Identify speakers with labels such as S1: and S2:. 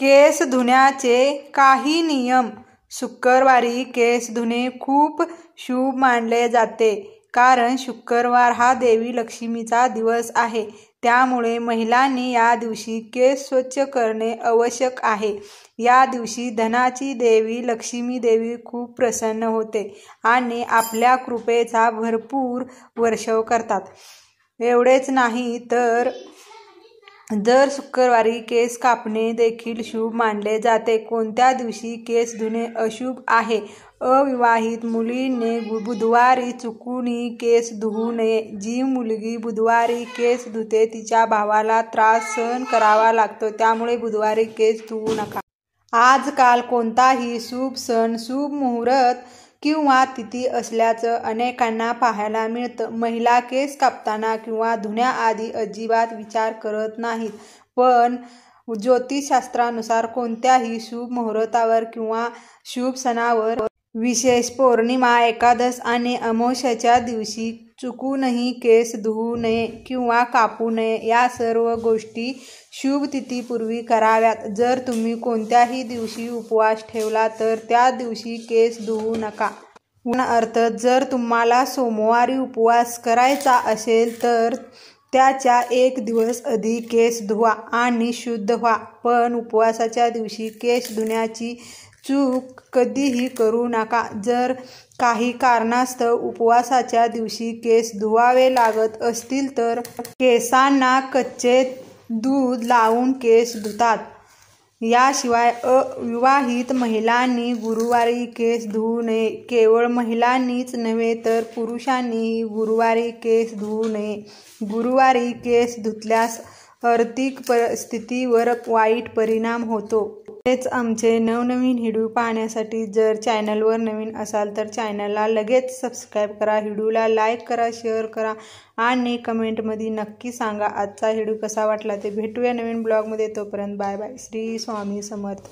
S1: केस धुण्याचे काही नियम शुक्रवारी केस धुणे खूप शुभ मानले जाते कारण शुक्रवार हा देवी लक्ष्मीचा दिवस आहे त्यामुळे महिलांनी या दिवशी केस स्वच्छ करणे आवश्यक आहे या दिवशी धनाची देवी लक्ष्मी देवी खूप प्रसन्न होते आणि आपल्या कृपेचा भरपूर वर्षव करतात एवढेच नाही तर दर शुक्रवारी केस कापणे देखील शुभ मानले जाते कोणत्या दिवशी केस धुणे अशुभ आहे अविवाहित मुलीने बुधवारी चुकूनही केस धुवू नये जी मुलगी बुधवारी केस धुते तिच्या भावाला त्रास सहन करावा लागतो त्यामुळे बुधवारी केस धुवू नका आजकाल कोणताही शुभ सण शुभ मुहूर्त किंवा तिथी असल्याचं अनेकांना पाहायला मिळतं महिला केस कापताना किंवा धुण्याआधी अजिबात विचार करत नाहीत पण ज्योतिषशास्त्रानुसार कोणत्याही शुभ मुहूर्तावर किंवा शुभ सणावर विशेष पौर्णिमा एकादश आणि अमावस्याच्या दिवशी चुकूनही केस धुवू नये किंवा कापू नये या सर्व गोष्टी शुभ तिथीपूर्वी कराव्यात जर तुम्ही कोणत्याही दिवशी उपवास ठेवला तर त्या दिवशी केस धुवू नका अर्थ जर तुम्हाला सोमवारी उपवास करायचा असेल तर त्याच्या एक दिवस आधी केस धुवा आणि शुद्ध व्हा पण उपवासाच्या दिवशी केस धुण्याची चूक कधीही करू नका जर काही कारणास्तव उपवासाच्या दिवशी केस धुवावे लागत असतील तर केसांना कच्चे दूध लावून केस धुतात याशिवाय अविवाहित महिलांनी गुरुवारी केस धुवू नये केवळ महिलांनीच नव्हे तर पुरुषांनीही गुरुवारी केस धुवू नये गुरुवारी केस धुतल्यास आर्थिक परिस्थितीवर वाईट परिणाम होतो तेच आमचे नवनवीन व्हिडिओ पाहण्यासाठी जर चॅनलवर नवीन असाल तर चॅनलला लगेच सबस्क्राईब करा व्हिडिओला लाईक करा शेअर करा आणि कमेंटमध्ये नक्की सांगा आजचा हिडू कसा वाटला ते भेटूया नवीन ब्लॉगमध्ये तोपर्यंत बाय बाय श्री स्वामी समर्थ